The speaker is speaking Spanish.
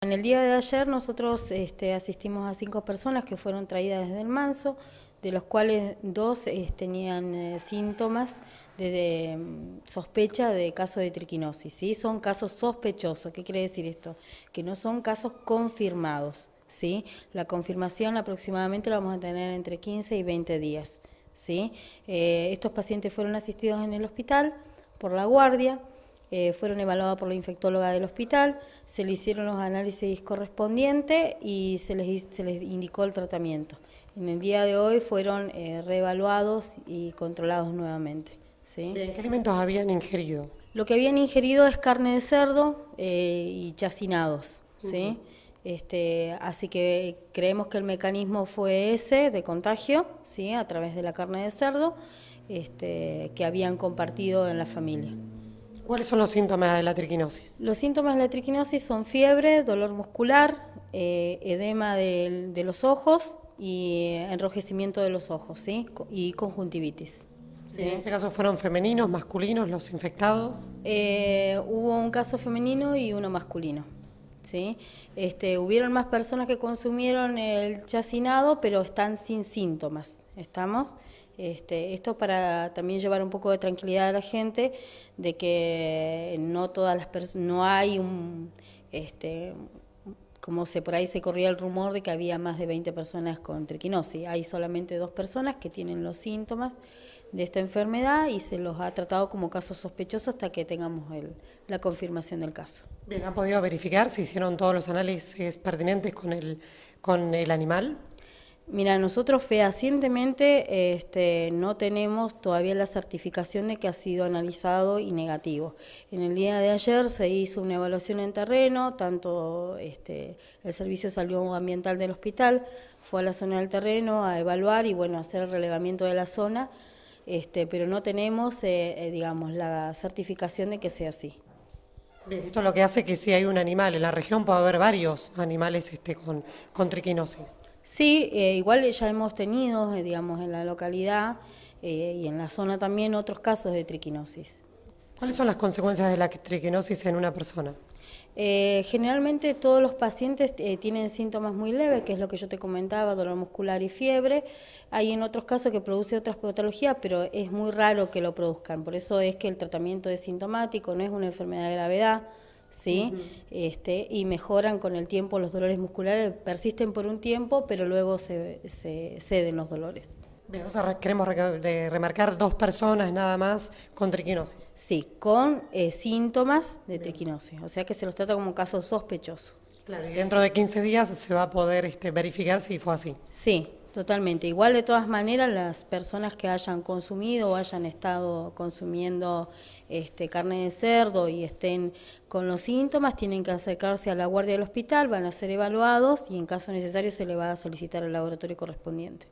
En el día de ayer nosotros este, asistimos a cinco personas que fueron traídas desde el manso, de los cuales dos tenían eh, síntomas de, mm, sospecha de caso de triquinosis. ¿sí? Son casos sospechosos. ¿Qué quiere decir esto? Que no son casos confirmados. ¿sí? La confirmación aproximadamente la vamos a tener entre 15 y 20 días. ¿sí? Eh, estos pacientes fueron asistidos en el hospital por la guardia. Eh, fueron evaluados por la infectóloga del hospital, se le hicieron los análisis correspondientes y se les, se les indicó el tratamiento. En el día de hoy fueron eh, reevaluados y controlados nuevamente. ¿Qué alimentos habían ingerido? Lo que habían ingerido es carne de cerdo eh, y chacinados. Este, así que creemos que el mecanismo fue ese de contagio, a través de la carne de cerdo, este, que habían compartido en la familia. ¿Cuáles son los síntomas de la triquinosis? Los síntomas de la triquinosis son fiebre, dolor muscular, eh, edema de, los ojos y enrojecimiento de los ojos, ¿sí? Y conjuntivitis. ¿En este caso fueron femeninos, masculinos, los infectados? Eh, hubo un caso femenino y uno masculino. ¿sí? Este, hubieron más personas que consumieron el chacinado, pero están sin síntomas, ¿estamos? Este, esto para también llevar un poco de tranquilidad a la gente de que no todas las no hay un, este, como se por ahí se corría el rumor de que había más de 20 personas con triquinosis. Hay solamente dos personas que tienen los síntomas de esta enfermedad y se los ha tratado como casos sospechosos hasta que tengamos la confirmación del caso. Bien, ¿han podido verificar si hicieron todos los análisis pertinentes con el, con el animal? Mira, nosotros fehacientemente este, no tenemos todavía la certificación de que ha sido analizado y negativo. En el día de ayer se hizo una evaluación en terreno, tanto este, el servicio de salud ambiental del hospital fue a la zona del terreno a evaluar y bueno, hacer el relevamiento de la zona, este, pero no tenemos, eh, eh, digamos, la certificación de que sea así. esto es lo que hace que si hay un animal en la región puede haber varios animales con, con triquinosis. Sí, eh, igual ya hemos tenido, eh, digamos, en la localidad eh, y en la zona también otros casos de triquinosis. ¿Cuáles son las consecuencias de la triquinosis en una persona? generalmente todos los pacientes tienen síntomas muy leves, que es lo que yo te comentaba, dolor muscular y fiebre. Hay en otros casos que produce otras patologías, pero es muy raro que lo produzcan. Por eso es que el tratamiento es sintomático, no es una enfermedad de gravedad. ¿sí? este, y mejoran con el tiempo los dolores musculares, persisten por un tiempo, pero luego se, se ceden los dolores. queremos remarcar dos personas nada más con triquinosis. Sí, con eh, síntomas de triquinosis, o sea que se los trata como un caso sospechoso. dentro de 15 días se va a poder este, verificar si fue así. Sí, Totalmente. Igual de todas maneras las personas que hayan consumido o hayan estado consumiendo este, carne de cerdo y estén con los síntomas tienen que acercarse a la guardia del hospital, van a ser evaluados y en caso necesario se le va a solicitar al laboratorio correspondiente.